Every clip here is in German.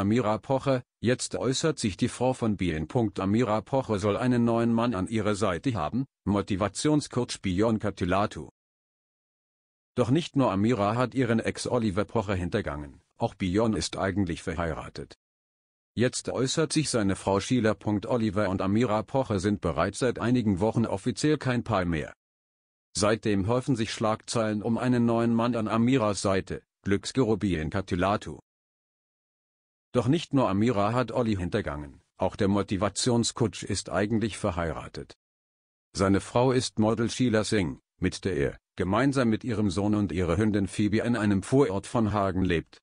Amira Poche, jetzt äußert sich die Frau von Bien. Amira Poche soll einen neuen Mann an ihrer Seite haben, Motivationscoach Bion Tilatu. Doch nicht nur Amira hat ihren Ex Oliver Poche hintergangen, auch Bion ist eigentlich verheiratet. Jetzt äußert sich seine Frau Sheila. Oliver und Amira Poche sind bereits seit einigen Wochen offiziell kein Paar mehr. Seitdem häufen sich Schlagzeilen um einen neuen Mann an Amiras Seite, Glücksguru Bianca Tilatu. Doch nicht nur Amira hat Olli hintergangen, auch der Motivationscoach ist eigentlich verheiratet. Seine Frau ist Model Sheila Singh, mit der er, gemeinsam mit ihrem Sohn und ihrer Hündin Phoebe in einem Vorort von Hagen lebt.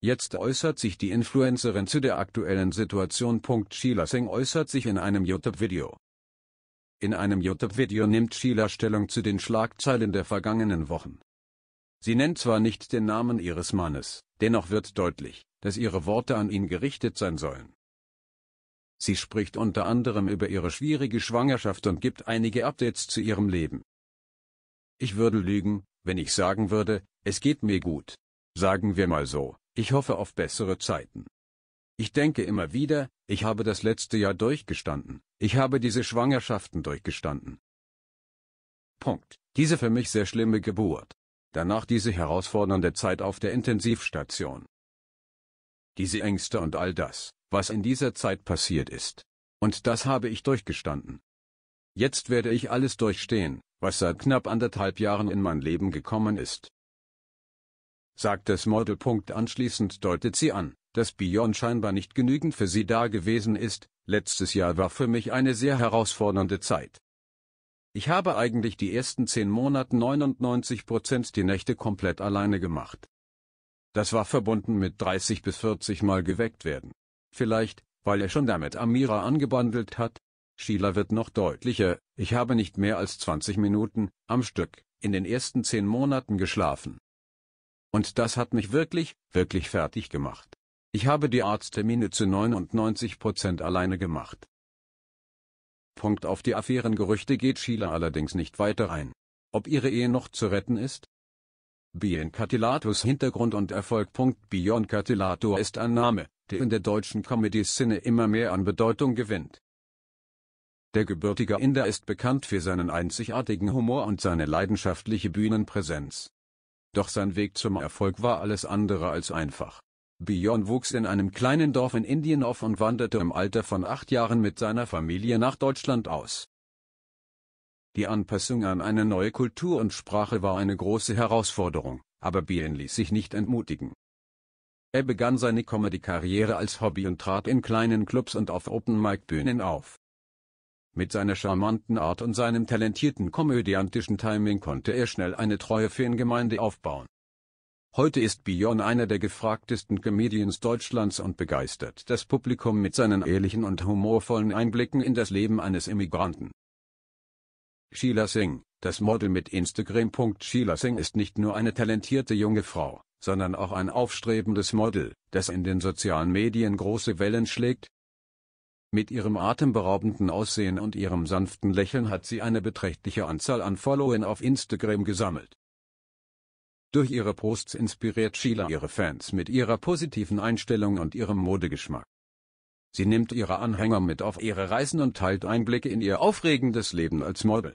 Jetzt äußert sich die Influencerin zu der aktuellen Situation. Sheila Singh äußert sich in einem YouTube-Video. In einem YouTube-Video nimmt Sheila Stellung zu den Schlagzeilen der vergangenen Wochen. Sie nennt zwar nicht den Namen ihres Mannes, dennoch wird deutlich, dass ihre Worte an ihn gerichtet sein sollen. Sie spricht unter anderem über ihre schwierige Schwangerschaft und gibt einige Updates zu ihrem Leben. Ich würde lügen, wenn ich sagen würde, es geht mir gut. Sagen wir mal so, ich hoffe auf bessere Zeiten. Ich denke immer wieder, ich habe das letzte Jahr durchgestanden, ich habe diese Schwangerschaften durchgestanden. Punkt. Diese für mich sehr schlimme Geburt, danach diese herausfordernde Zeit auf der Intensivstation. Diese Ängste und all das, was in dieser Zeit passiert ist. Und das habe ich durchgestanden. Jetzt werde ich alles durchstehen, was seit knapp anderthalb Jahren in mein Leben gekommen ist. Sagt das Model. Anschließend deutet sie an, dass Beyond scheinbar nicht genügend für sie da gewesen ist, letztes Jahr war für mich eine sehr herausfordernde Zeit. Ich habe eigentlich die ersten zehn Monate 99 Prozent die Nächte komplett alleine gemacht. Das war verbunden mit 30 bis 40 Mal geweckt werden. Vielleicht, weil er schon damit Amira angebandelt hat. Sheila wird noch deutlicher, ich habe nicht mehr als 20 Minuten, am Stück, in den ersten zehn Monaten geschlafen. Und das hat mich wirklich, wirklich fertig gemacht. Ich habe die Arzttermine zu 99 Prozent alleine gemacht. Punkt auf die Affärengerüchte geht Sheila allerdings nicht weiter ein. Ob ihre Ehe noch zu retten ist? Bien Tilatos Hintergrund und Erfolg. Bianca Tilato ist ein Name, der in der deutschen Comedy-Szene immer mehr an Bedeutung gewinnt. Der gebürtige Inder ist bekannt für seinen einzigartigen Humor und seine leidenschaftliche Bühnenpräsenz. Doch sein Weg zum Erfolg war alles andere als einfach. Bion wuchs in einem kleinen Dorf in Indien auf und wanderte im Alter von acht Jahren mit seiner Familie nach Deutschland aus. Die Anpassung an eine neue Kultur und Sprache war eine große Herausforderung, aber Bion ließ sich nicht entmutigen. Er begann seine Comedy-Karriere als Hobby und trat in kleinen Clubs und auf Open-Mic-Bühnen auf. Mit seiner charmanten Art und seinem talentierten komödiantischen Timing konnte er schnell eine treue Fangemeinde aufbauen. Heute ist Björn einer der gefragtesten Comedians Deutschlands und begeistert das Publikum mit seinen ehrlichen und humorvollen Einblicken in das Leben eines Immigranten. Sheila Singh, das Model mit Instagram. Sheila Singh ist nicht nur eine talentierte junge Frau, sondern auch ein aufstrebendes Model, das in den sozialen Medien große Wellen schlägt. Mit ihrem atemberaubenden Aussehen und ihrem sanften Lächeln hat sie eine beträchtliche Anzahl an Followern auf Instagram gesammelt. Durch ihre Posts inspiriert Sheila ihre Fans mit ihrer positiven Einstellung und ihrem Modegeschmack. Sie nimmt ihre Anhänger mit auf ihre Reisen und teilt Einblicke in ihr aufregendes Leben als Model.